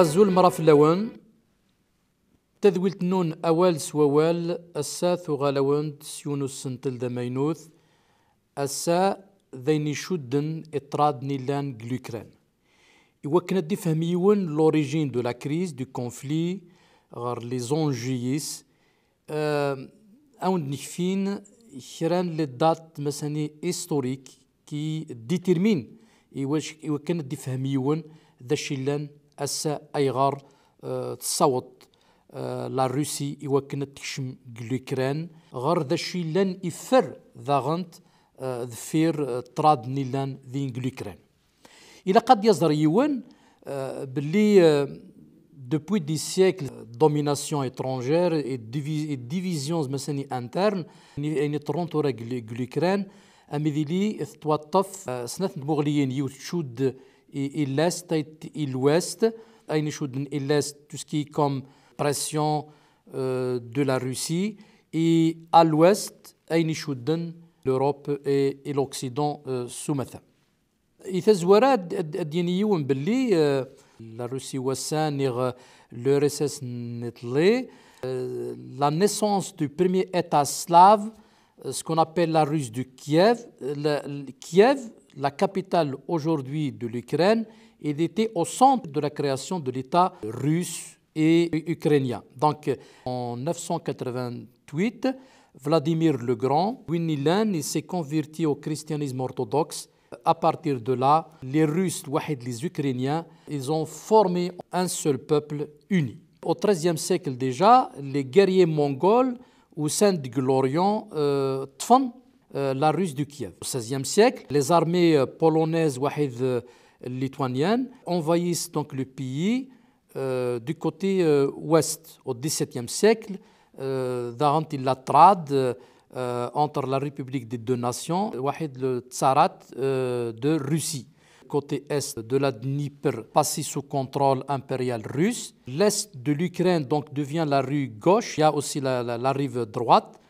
أزول مرف لون تذويلت نون أول سووال الساث غالوند سيونس سنتل دمينوث السا ذين شدن إطراد نيلان غلوكران إوكنا دي فهميون لوريجين دو لا كريز دو كونفلي غار لي زونجيس أون آه، أوند نكفين كران لي دات مثلا هيستوريك كي ديتيرمين إوا كانت دي فهميون ذا شيلان أسا أيغار آه، تصوت آه، لا روسي يوكن تكشم لوكران غار ذا شي لن إفر ذاغنت آه، ذفير تراد نيلان ذين لوكران الى قد يصدر يوان باللي depuis des siècles domination étrangère et, divi et divisions مثلا interne ni يعني طرونتو يعني راك لوكران امي ذيلي تتوطف سنة مغليين يوتشود et, l'Est et l'Ouest. Et l'Est, tout ce qui est comme pression euh, de la Russie. Et à l'Ouest, l'Europe et, l'Occident euh, sous سمثا يتزورا دينيون la Russie La Russie euh, le le la naissance du premier État slave, ce qu'on appelle la Russie de Kiev, Kiev la capitale aujourd'hui de l'Ukraine, il était au centre de la création de l'État russe et ukrainien. Donc en 988, Vladimir le Grand, Winnilan, il s'est converti au christianisme orthodoxe. À partir de là, les Russes, les Ukrainiens, ils ont formé un seul peuple uni. Au XIIIe siècle déjà, les guerriers mongols ou sein Glorion, euh, euh, la Russe du Kiev. Au XVIe siècle, les armées euh, polonaises ou euh, lituaniennes envahissent donc le pays du côté ouest. Au XVIIe siècle, euh, durant la trad entre la République des deux nations, le tsarat de Russie. Côté est de la Dnieper, passé sous contrôle impérial russe. L'est de l'Ukraine donc devient la rue gauche. Il y a aussi la rive droite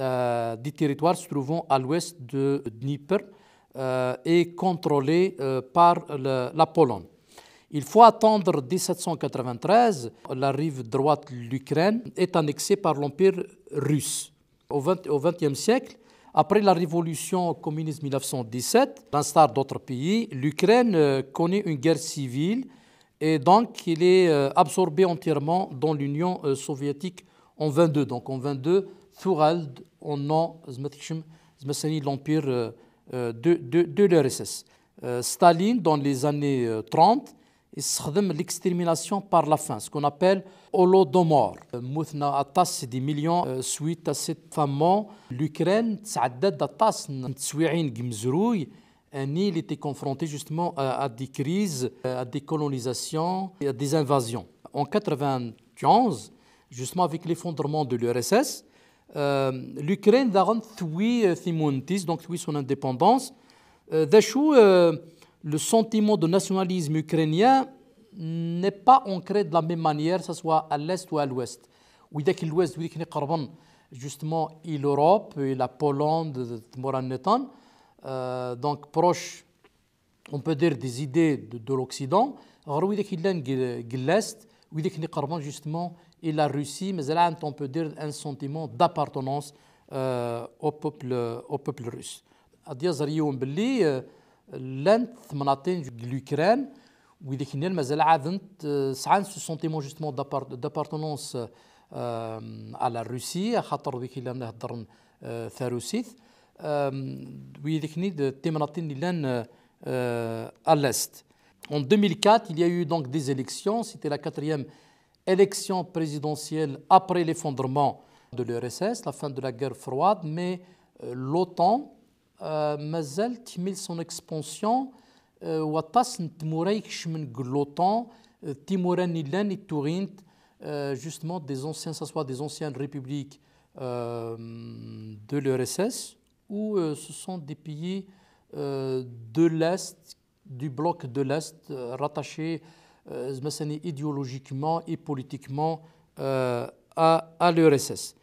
euh, des territoires se trouvant à l'ouest de Dnieper euh, et contrôlés euh, par la Pologne. Il faut attendre 1793, la rive droite de l'Ukraine est annexée par l'Empire russe. Au XXe siècle, après la révolution communiste 1917, l'instar d'autres pays, l'Ukraine connaît une guerre civile et donc il est absorbé entièrement dans l'Union soviétique en 22. Donc en 22, Thurald au nom de l'empire euh, euh, de l'URSS. Euh, Staline, dans les années 30, il l'extermination par la faim, ce qu'on appelle holodomor. a Atas, des millions suite à cette famine. L'Ukraine, de Atas, Tsoui'in Gimzrouy, il était confronté justement à, des crises, à des colonisations et à des invasions. En 1991, justement avec l'effondrement de l'URSS, euh, l'Ukraine a euh, donc oui son indépendance. Euh, D'achou, le sentiment de nationalisme ukrainien n'est pas ancré de la même manière, que ce soit à l'Est ou à l'Ouest. Oui, dès l'Ouest, oui, justement, et l'Europe, et la Pologne, euh, donc proche, on peut dire, des idées de, l'Occident. Alors, oui, dès qu'il l'Est, We il y a justement et la Russie, mais on peut dire un sentiment d'appartenance euh, au, peuple, au peuple russe. À dire, on peut l'Ukraine, a un euh, sentiment justement d'appartenance euh, à la Russie, à la Russie, à l'Est. En 2004, il y a eu donc des élections. C'était la quatrième élection présidentielle après l'effondrement de l'URSS, la fin de la guerre froide, mais euh, l'OTAN, euh, mazel تحمل son expansion وطاس نتمورا يكشمن l'OTAN, تيموراني euh, لان justement des anciens, ça soit des anciennes républiques de l'URSS ou ce sont des pays de l'Est du bloc de l'Est, euh, rattaché euh, idéologiquement et politiquement euh, à, à l'URSS.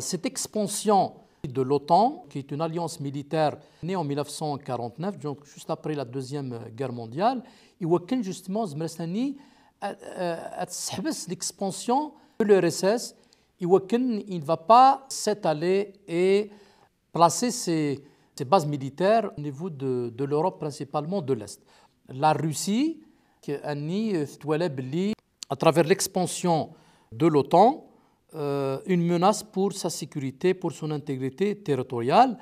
Cette expansion de l'OTAN, qui est une alliance militaire née en 1949, donc juste après la Deuxième Guerre mondiale, il justement l'expansion de l'URSS, il ne va pas s'étaler et placer ses ces bases militaires au niveau de, l'Europe, principalement de l'Est. La Russie, qui euh, à travers l'expansion de l'OTAN, euh, une menace pour sa sécurité, pour son intégrité territoriale.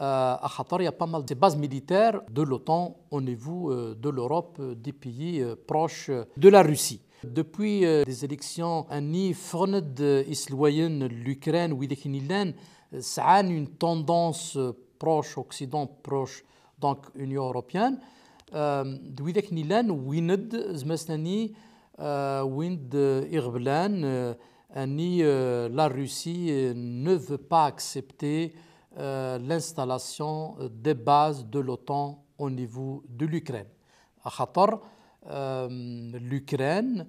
Euh, à Qatar, il y a pas mal de bases militaires de l'OTAN au niveau de l'Europe, des pays proches de la Russie. Depuis les élections, Annie de Isloyen, l'Ukraine, ça a une tendance proche, Occident proche, donc Union européenne, euh, Wind, نيلان ويند زمسناني Wind euh, euh, la ne veut pas accepter l'installation des bases de l'OTAN au niveau de l'Ukraine. خاطر l'Ukraine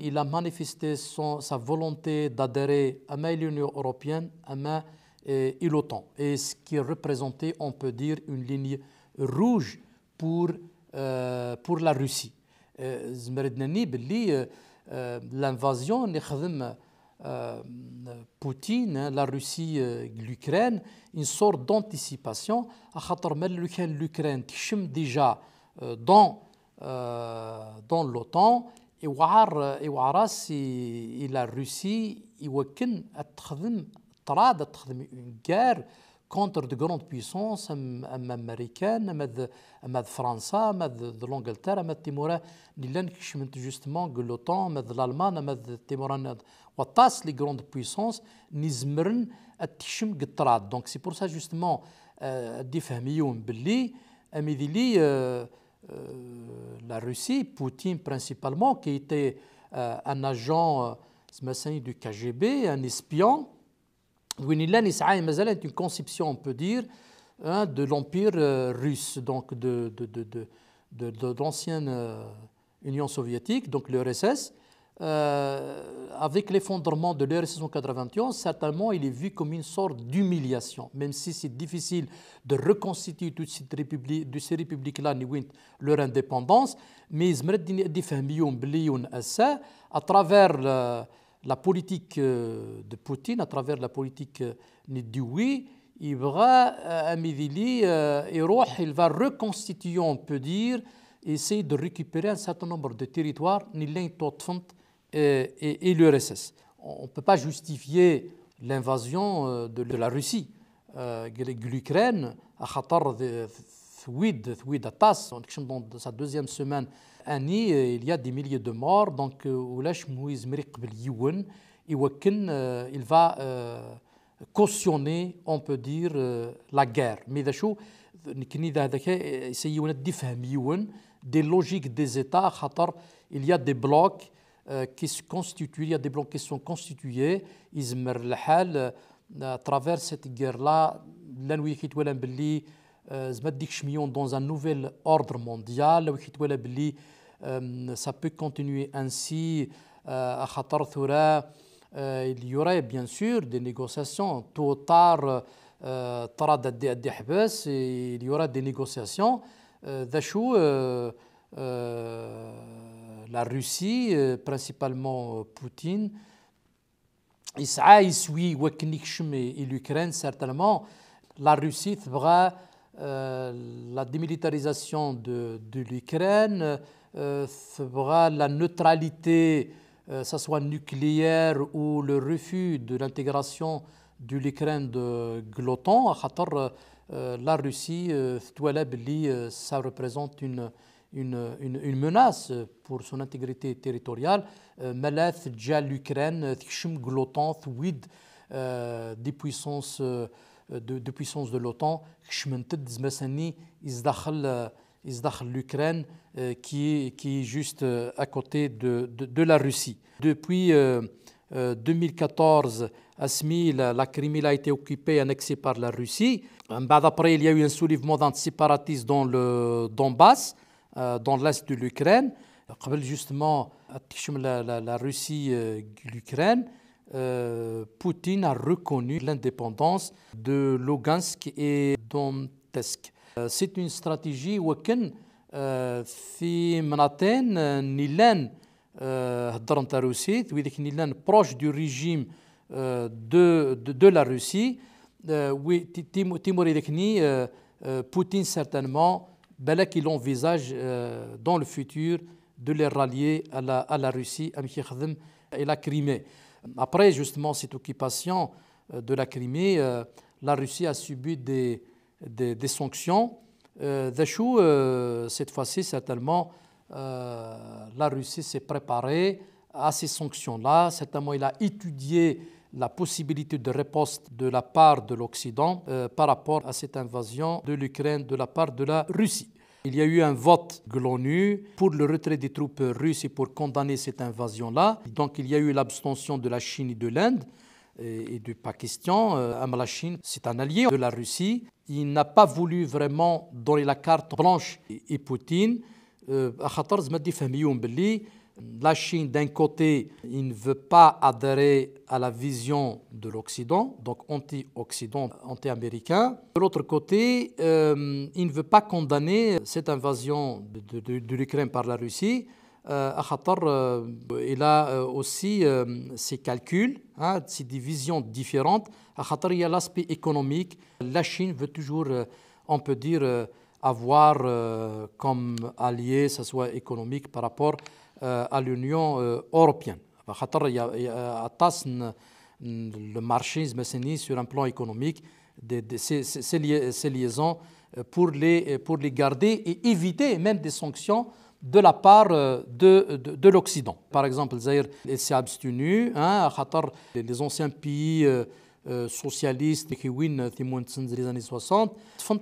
il a manifesté sa volonté d'adhérer à l'Union européenne, à et, et l'OTAN. Et ce qui représentait, on peut dire, une ligne rouge pour, euh, pour la Russie. Euh, euh, euh, l'invasion Poutine, hein, la Russie, l'Ukraine, une sorte d'anticipation. L'Ukraine est déjà dans, dans l'OTAN, et la Russie, il tout une guerre contre de grandes puissances, américaines, françaises, France, l'Angleterre, de justement de l'OTAN, de l'Allemagne, de grandes puissances Donc c'est pour ça justement la Russie, Poutine principalement, qui était un agent du KGB, un espion. Winilani est une conception, on peut dire, hein, de l'Empire euh, russe, donc de, l'ancienne euh, Union soviétique, donc l'URSS. Euh, avec l'effondrement de l'URSS en 1991, certainement il est vu comme une sorte d'humiliation, même si c'est difficile de reconstituer toutes ces républiques, de ces républiques-là, leur indépendance, mais ils à travers la politique euh, de Poutine, à travers la politique euh, oui », euh, il va reconstituer, on peut dire, essayer de récupérer un certain nombre de territoires, ni Totfont et l'URSS. On ne peut pas justifier l'invasion de la Russie, de l'Ukraine, à Khatar. Thouid, Thouid Atas, dans sa deuxième semaine année, euh, il y a des milliers de morts, donc euh, euh, il va cautionner, on peut dire, la guerre. Mais Il essayons de des logiques des États, il y a des blocs qui se constituent, il y a des blocs qui sont constitués, à travers cette guerre-là, l'anouï qui euh, dans un nouvel ordre mondial euh, ça peut continuer ainsi euh, À il y aura bien sûr des négociations tôt ou tard il y aura des négociations la Russie principalement Poutine il l'Ukraine certainement la Russie تبغى euh, la démilitarisation de, de l'Ukraine, euh, la neutralité, ça euh, soit nucléaire ou le refus de l'intégration de l'Ukraine de l'OTAN, la Russie, ça représente une, une, une, menace pour son intégrité territoriale. Malaf, déjà l'Ukraine, l'OTAN, des puissances. Euh, de, puissance de l'OTAN, euh, l'Ukraine euh, qui, qui est juste à côté de, de, la Russie. Depuis 2014, Asmi, la, Crimée a été occupée et annexée par la Russie. Après, il y a eu un soulèvement d'antiséparatistes dans le Donbass, dans l'est de l'Ukraine. Justement, la Russie, l'Ukraine. Euh, Poutine a reconnu l'indépendance de Lugansk et Donetsk. Euh, c'est une stratégie qui في مناطق نيلان proche Russie régime نيلان du régime euh, de la Poutine certainement ben il envisage dans le futur de les rallier à la, à la Russie à la Crimée. Après justement cette occupation euh, de la Crimée, euh, la Russie a subi des, sanctions. Dachou, euh, cette fois-ci, certainement, la Russie s'est préparée à ces sanctions-là. Certainement, il a étudié la possibilité de réponse de la part de l'Occident par rapport à cette invasion de l'Ukraine de la part de la Russie. Il y a eu un vote de l'ONU pour le retrait des troupes russes et pour condamner cette invasion-là. Donc il y a eu l'abstention de la Chine et de l'Inde euh, et du Pakistan. Euh, la Chine, c'est un allié de la Russie. Il n'a pas voulu vraiment donner la carte blanche à Poutine. Euh, la Chine, d'un côté, il ne veut pas adhérer à la vision de l'Occident, donc anti-Occident, anti-américain. De l'autre côté, euh, il ne veut pas condamner cette invasion de, l'Ukraine par la Russie. Euh, euh il a euh, aussi ses calculs, hein, ses divisions différentes. À il y a l'aspect économique. La Chine veut toujours, on peut dire, avoir comme allié, ce soit économique par rapport euh, à l'Union européenne. Le marchisme s'est sur un plan économique ces, liaisons euh, pour les, euh, pour les garder et éviter même des sanctions de la part de, de, l'Occident. Par exemple, Zaire s'est abstenu, hein, les anciens pays socialistes qui win les années 60, font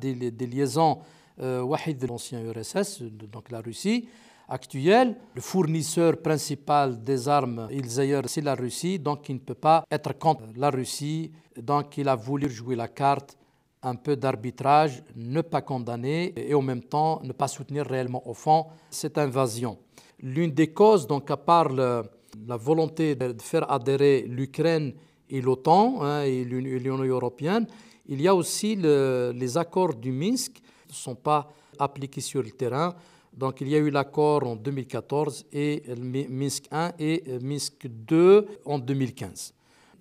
des, des liaisons, euh, l'ancien URSS, donc la Russie, actuelle. Le fournisseur principal des armes il d'ailleurs c'est la Russie, donc il ne peut pas être contre la Russie. Donc il a voulu jouer la carte un peu d'arbitrage, ne pas condamner et en même temps ne pas soutenir réellement au fond cette invasion. L'une des causes, donc à part la volonté de faire adhérer l'Ukraine et l'OTAN hein, et l'Union européenne, il y a aussi le, les accords du Minsk, ne sont pas appliquée sur le terrain. Donc il y a eu l'accord en 2014 et Minsk 1 et Minsk 2 en 2015.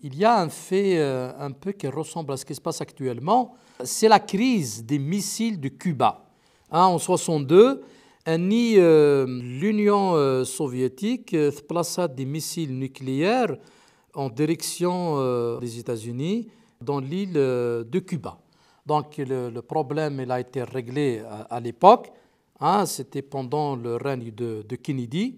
Il y a un fait euh, un peu qui ressemble à ce qui se passe actuellement, c'est la crise des missiles de Cuba. Hein, en 1962, euh, l'Union euh, soviétique plaça des missiles nucléaires en direction des États-Unis dans l'île de Cuba. Donc le, problème il a été réglé à, l'époque. Hein. C'était pendant le règne de, Kennedy.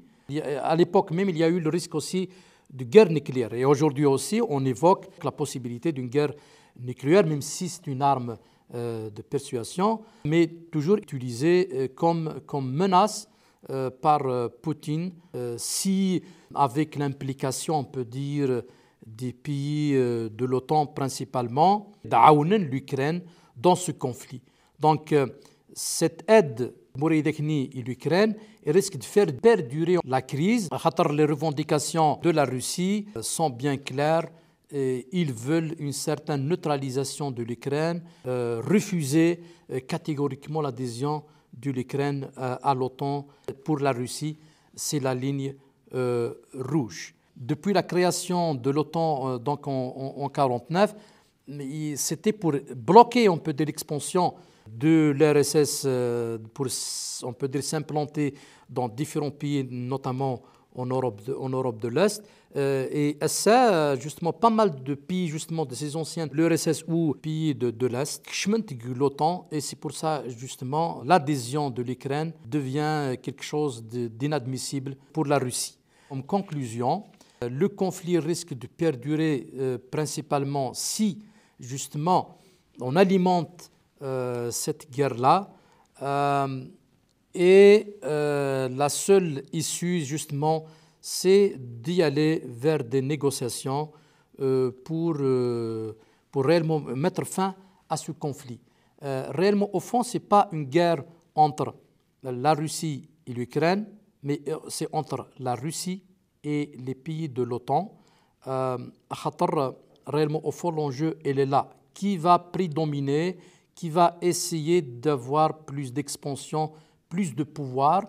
À l'époque même, il y a eu le risque aussi de guerre nucléaire. Et aujourd'hui aussi, on évoque la possibilité d'une guerre nucléaire, même si c'est une arme euh, de persuasion, mais toujours utilisée euh, comme, comme menace euh, par Poutine, si avec l'implication, on peut dire, des pays euh, de l'OTAN principalement, d'Aounen l'Ukraine dans ce conflit. Donc euh, cette aide Mouridekni et l'Ukraine risque de faire perdurer la crise. Les revendications de la Russie euh, sont bien claires. Et ils veulent une certaine neutralisation de l'Ukraine, refuser catégoriquement l'adhésion de l'Ukraine à l'OTAN. Pour la Russie, c'est la ligne rouge depuis la création de l'OTAN euh, donc en 1949, c'était pour bloquer on peut de l'expansion de l'RSS euh, pour on peut dire s'implanter dans différents pays notamment en Europe de, en Europe de l'Est euh, et ça justement pas mal de pays justement de ces anciens l'RSS ou pays de, de l'Est l'OTAN et c'est pour ça justement l'adhésion de l'Ukraine devient quelque chose d'inadmissible pour la Russie. En conclusion, euh, le conflit risque de perdurer euh, principalement si justement on alimente euh, cette guerre-là. et la seule issue justement, c'est d'y aller vers des négociations pour, pour réellement mettre fin à ce conflit. réellement, au fond, ce n'est pas une guerre entre la Russie et l'Ukraine, mais c'est entre la Russie et les pays de l'OTAN. Euh, réellement, au fond, l'enjeu, il est là. Qui va prédominer Qui va essayer d'avoir plus d'expansion, plus de pouvoir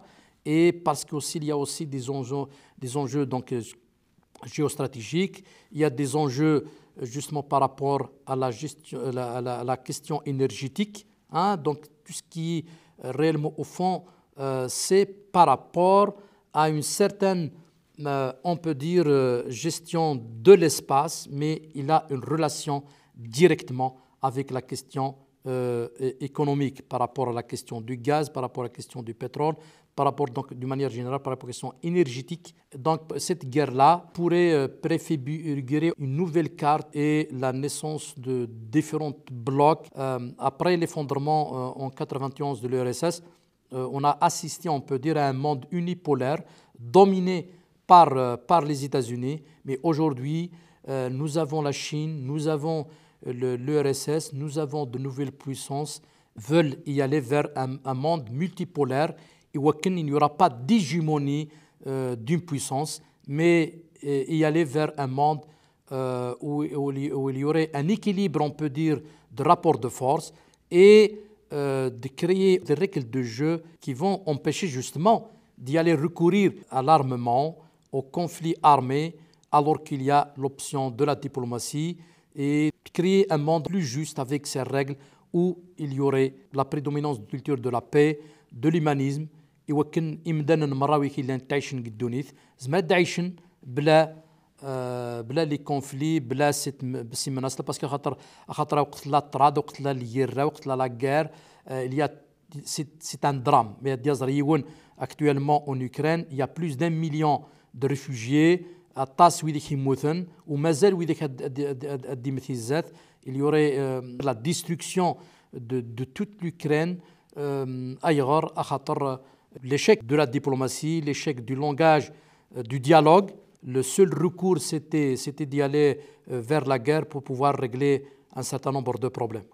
Et parce qu'il y a aussi des enjeux, des enjeux donc, euh, géostratégiques, il y a des enjeux euh, justement par rapport à la, gestion, la, question énergétique. Hein. donc, tout ce qui, euh, réellement, au fond, c'est par rapport à une certaine on peut dire, euh, gestion de l'espace, mais il a une relation directement avec la question euh, économique par rapport à la question du gaz, par rapport à la question du pétrole, par rapport donc d'une manière générale par rapport à la question énergétique. Donc cette guerre-là pourrait euh, préfigurer une nouvelle carte et la naissance de différents blocs. après l'effondrement en 91 de l'URSS, on a assisté, on peut dire, à un monde unipolaire dominé par, euh, par les États-Unis. Mais aujourd'hui, euh, nous avons la Chine, nous avons euh, l'URSS, nous avons de nouvelles puissances veulent y aller vers un, monde multipolaire et il n'y aura pas d'hégémonie d'une puissance, mais y aller vers un monde où, où, où, il y aurait un équilibre, on peut dire, de rapport de force et de créer des règles de jeu qui vont empêcher justement d'y aller recourir à l'armement, au conflit armé alors qu'il y a l'option de la diplomatie et créer un monde plus juste avec ces règles où il y aurait la prédominance de la culture de la paix, de l'humanisme et où il مراوي a لان تعيشن قدونيث زعما تعيشن بلا بلا les conflits بلا سيت سي parce que خاطر خاطر وقت لا طراد وقت لا اليرا وقت لا لا guerre, il c'est un drame mais يزر actuellement en Ukraine il y a plus d'un million de réfugiés, à ou il y aurait euh, la destruction de, toute l'Ukraine, ailleurs. Euh, l'échec de la diplomatie, l'échec du langage, euh, du dialogue. Le seul recours, c'était d'y aller vers la guerre pour pouvoir régler un certain nombre de problèmes.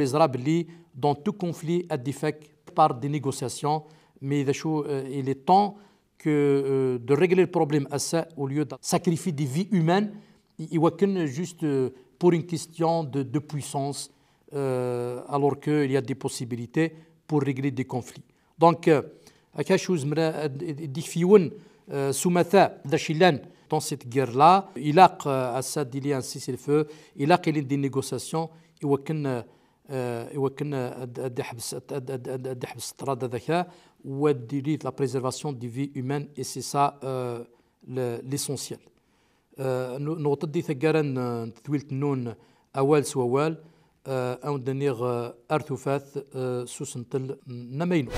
les Arabes li, dans tout conflit à par des négociations, mais il est temps que euh, de régler le problème à ça, au lieu de sacrifier des vies humaines, il qu'une juste euh, pour une question de, puissance, euh, alors qu'il y a des possibilités pour régler des conflits. Donc, dans cette guerre-là, Il Assad, il y a un cessez-le-feu, il y a des négociations, il y يمكن ادي حبس ادي حبس الطراد هذاك ودي لي لا بريزيرفاسيون euh, euh, دي في هومان اي سي سا ليسونسيال نوط دي ثقارا تثويلت النون اوال سوال آه، اون دنيغ آه، ارثوفاث آه، سوسنتل نماينو